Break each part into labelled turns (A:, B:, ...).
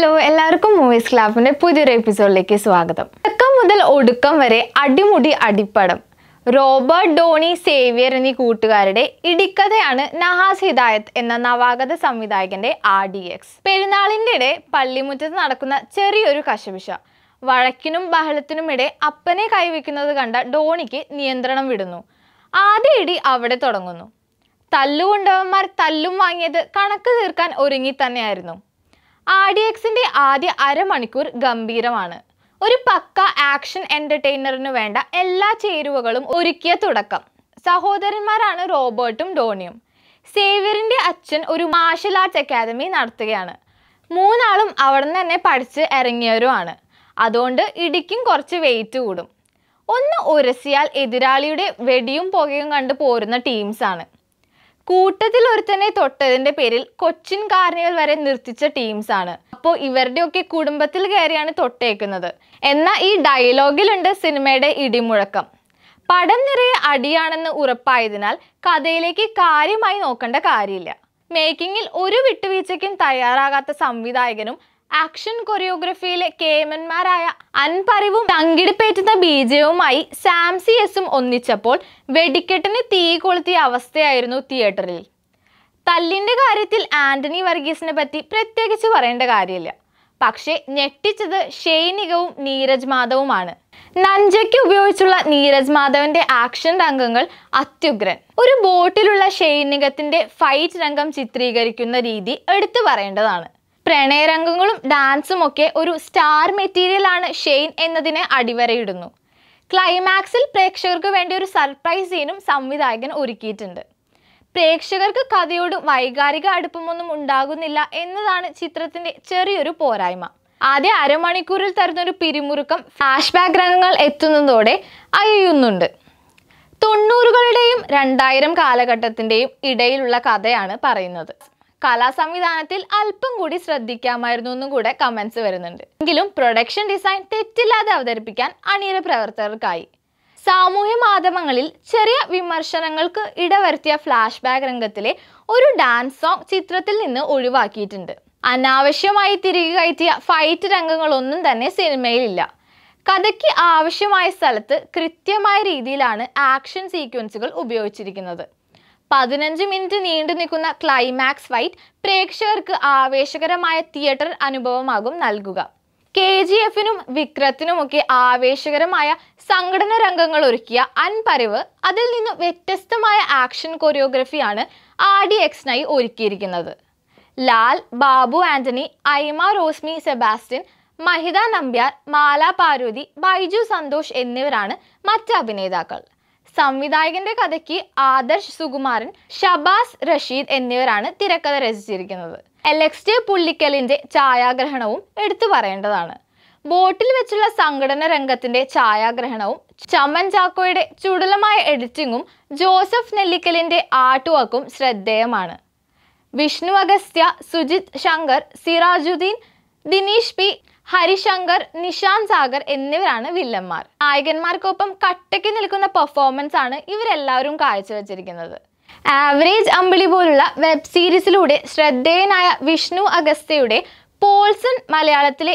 A: hello എല്ലാവർക്കും movies ക്ലാബിന്റെ പുതിയൊരു എപ്പിസോഡിലേക്ക് സ്വാഗതം തുടക്കം മുതൽ ഒടുക്കം വരെ അടിമുടി അടിപ്പടം റോബർട്ട് ഡോണി സേവിയർ എന്നീ കൂട്ടുകാരുടെ ഇടിക്കഥയാണ് നഹാസ് ഹിദായത്ത് എന്ന നവാഗത സംവിധായകന്റെ ആർ ഡി എക്സ് പെരുന്നാളിന്റെ ഇടെ പള്ളിമുറ്റത്ത് നടക്കുന്ന ചെറിയൊരു കശവിഷ വഴക്കിനും ബഹളത്തിനുമിടെ അപ്പനെ കൈവയ്ക്കുന്നത് കണ്ട ഡോണിക്ക് നിയന്ത്രണം വിടുന്നു ആദ്യ ഇടി അവിടെ തുടങ്ങുന്നു തല്ലുകൊണ്ടവന്മാർ തല്ലും വാങ്ങിയത് കണക്ക് തീർക്കാൻ ഒരുങ്ങി തന്നെയായിരുന്നു ആർ ഡി എക്സിൻ്റെ ആദ്യ അരമണിക്കൂർ ഗംഭീരമാണ് ഒരു പക്ക ആക്ഷൻ എൻ്റർടൈനറിന് വേണ്ട എല്ലാ ചേരുവകളും ഒരുക്കിയ തുടക്കം സഹോദരന്മാരാണ് റോബർട്ടും ഡോണിയും സേവ്യറിൻ്റെ അച്ഛൻ ഒരു മാർഷൽ ആർട്സ് അക്കാദമി നടത്തുകയാണ് മൂന്നാളും അവിടെ നിന്ന് തന്നെ പഠിച്ച് ഇറങ്ങിയവരുമാണ് അതുകൊണ്ട് ഇടിക്കും കുറച്ച് വെയിറ്റ് കൂടും ഒന്ന് ഉരസിയാൽ എതിരാളിയുടെ വെടിയും പുകയും കണ്ട് പോരുന്ന ടീംസാണ് കൂട്ടത്തിൽ ഒരുത്തനെ തൊട്ടതിന്റെ പേരിൽ കൊച്ചിൻ കാർണിവൽ വരെ നിർത്തിച്ച ടീംസ് ആണ് അപ്പോൾ ഇവരുടെയൊക്കെ കുടുംബത്തിൽ കയറിയാണ് തൊട്ടേക്കുന്നത് എന്നാൽ ഈ ഡയലോഗിലുണ്ട് സിനിമയുടെ ഇടിമുഴക്കം പടം നിറയെ അടിയാണെന്ന് ഉറപ്പായതിനാൽ കഥയിലേക്ക് കാര്യമായി നോക്കേണ്ട കാര്യമില്ല മേക്കിങ്ങിൽ ഒരു വിട്ടുവീഴ്ചയ്ക്കും തയ്യാറാകാത്ത സംവിധായകനും ആക്ഷൻ കൊറിയോഗ്രഫിയിലെ കേമന്മാരായ അൻപറിവും തങ്കിടിപ്പേറ്റുന്ന ബീജവുമായി സാംസി എസും ഒന്നിച്ചപ്പോൾ വെടിക്കെട്ടിന് തീ കൊളുത്തിയ അവസ്ഥയായിരുന്നു തിയേറ്ററിൽ തല്ലിൻ്റെ കാര്യത്തിൽ ആന്റണി വർഗീസിനെ പറ്റി പ്രത്യേകിച്ച് പറയേണ്ട കാര്യമില്ല പക്ഷേ ഞെട്ടിച്ചത് ഷെയ്നികവും നീരജ് മാധവുമാണ് നഞ്ചയ്ക്ക് ഉപയോഗിച്ചുള്ള നീരജ് മാധവന്റെ ആക്ഷൻ രംഗങ്ങൾ അത്യുഗ്രൻ ഒരു ബോട്ടിലുള്ള ഷെയ്നികത്തിന്റെ ഫൈറ്റ് രംഗം ചിത്രീകരിക്കുന്ന രീതി എടുത്തു പറയേണ്ടതാണ് പ്രണയരംഗങ്ങളും ഡാൻസും ഒക്കെ ഒരു സ്റ്റാർ മെറ്റീരിയലാണ് ഷെയ്ൻ എന്നതിനെ അടിവരയിടുന്നു ക്ലൈമാക്സിൽ പ്രേക്ഷകർക്ക് വേണ്ടി ഒരു സർപ്രൈസ് സീനും സംവിധായകൻ ഒരുക്കിയിട്ടുണ്ട് പ്രേക്ഷകർക്ക് കഥയോട് വൈകാരിക അടുപ്പമൊന്നും ഉണ്ടാകുന്നില്ല എന്നതാണ് ചിത്രത്തിൻ്റെ ചെറിയൊരു പോരായ്മ ആദ്യ അരമണിക്കൂറിൽ തരുന്നൊരു പിരിമുറുക്കം ഫ്ലാഷ് ബാക്ക് രംഗങ്ങൾ എത്തുന്നതോടെ അയയുന്നുണ്ട് തൊണ്ണൂറുകളുടെയും രണ്ടായിരം കാലഘട്ടത്തിൻ്റെയും ഇടയിലുള്ള കഥയാണ് പറയുന്നത് സംവിധാനത്തിൽ അല്പം കൂടി ശ്രദ്ധിക്കാമായിരുന്നു എന്നും കൂടെ കമൻസ് വരുന്നുണ്ട് എങ്കിലും പ്രൊഡക്ഷൻ ഡിസൈൻ തെറ്റില്ലാതെ അവതരിപ്പിക്കാൻ അണിയറ പ്രവർത്തകർക്കായി സാമൂഹ്യ മാധ്യമങ്ങളിൽ ചെറിയ വിമർശനങ്ങൾക്ക് ഇടവരുത്തിയ ഫ്ലാഷ് ബാക്ക് രംഗത്തിലെ ഒരു ഡാൻസ് സോങ് ചിത്രത്തിൽ നിന്ന് ഒഴിവാക്കിയിട്ടുണ്ട് അനാവശ്യമായി തിരികെ കയറ്റിയ ഫൈറ്റ് രംഗങ്ങളൊന്നും തന്നെ സിനിമയിലില്ല കഥയ്ക്ക് ആവശ്യമായ സ്ഥലത്ത് കൃത്യമായ രീതിയിലാണ് ആക്ഷൻ സീക്വൻസുകൾ ഉപയോഗിച്ചിരിക്കുന്നത് പതിനഞ്ച് മിനിറ്റ് നീണ്ടു നിൽക്കുന്ന ക്ലൈമാക്സ് ഫൈറ്റ് പ്രേക്ഷകർക്ക് ആവേശകരമായ തിയേറ്റർ അനുഭവമാകും നൽകുക കെ ജി എഫിനും വിക്രത്തിനുമൊക്കെ ആവേശകരമായ സംഘടന രംഗങ്ങൾ ഒരുക്കിയ അൻപരവ് അതിൽ നിന്നും വ്യത്യസ്തമായ ആക്ഷൻ കൊറിയോഗ്രഫിയാണ് ആർ ഡി എക്സിനായി ഒരുക്കിയിരിക്കുന്നത് ലാൽ ബാബു ആന്റണി ഐമ റോസ്മി സെബാസ്റ്റ്യൻ മഹിത നമ്പ്യാർ മാല പാർവതി ബൈജു സന്തോഷ് എന്നിവരാണ് മറ്റ് അഭിനേതാക്കൾ സംവിധായകന്റെ കഥയ്ക്ക് ആദർശ് സുകുമാരൻ ഷബാസ് റഷീദ് എന്നിവരാണ് തിരക്കഥ രചിച്ചിരിക്കുന്നത് എൽ എക്സ് പുള്ളിക്കലിന്റെ ഛായാഗ്രഹണവും എടുത്തു പറയേണ്ടതാണ് ബോട്ടിൽ വെച്ചുള്ള സംഘടന രംഗത്തിന്റെ ഛായാഗ്രഹണവും ചമ്മൻ ചാക്കോയുടെ ചുടലമായ എഡിറ്റിങ്ങും ജോസഫ് നെല്ലിക്കലിന്റെ ആർട്ട് വർക്കും ശ്രദ്ധേയമാണ് വിഷ്ണു അഗസ്ത്യ സുജിത് ശങ്കർ സിറാജുദ്ദീൻ ദിനീഷ് പി ഹരിശങ്കർ നിഷാൻ സാഗർ എന്നിവരാണ് വില്ലന്മാർ നായകന്മാർക്കൊപ്പം കട്ടയ്ക്ക് നിൽക്കുന്ന പെർഫോമൻസ് ആണ് ഇവരെല്ലാവരും കാഴ്ചവെച്ചിരിക്കുന്നത് ആവറേജ് അമ്പിളി പോലുള്ള വെബ് സീരീസിലൂടെ ശ്രദ്ധേയനായ വിഷ്ണു അഗസ്ത്യയുടെ പോൾസൺ മലയാളത്തിലെ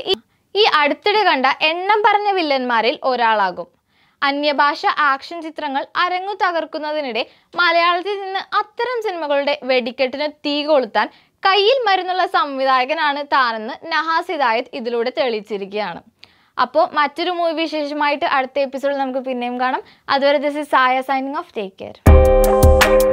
A: ഈ അടുത്തിടെ കണ്ട എണ്ണം പറഞ്ഞ വില്ലന്മാരിൽ ഒരാളാകും അന്യഭാഷ ആക്ഷൻ ചിത്രങ്ങൾ അരങ്ങു തകർക്കുന്നതിനിടെ മലയാളത്തിൽ നിന്ന് അത്തരം സിനിമകളുടെ വെടിക്കെട്ടിന് തീ കൊളുത്താൻ കയ്യിൽ മരുന്നുള്ള സംവിധായകനാണ് താനെന്ന് നഹാസ് ഹിദായത്ത് ഇതിലൂടെ തെളിയിച്ചിരിക്കുകയാണ് അപ്പോൾ മറ്റൊരു മൂവി വിശേഷമായിട്ട് അടുത്ത എപ്പിസോഡിൽ നമുക്ക് പിന്നെയും കാണാം അതുവരെ this is Saya signing off take care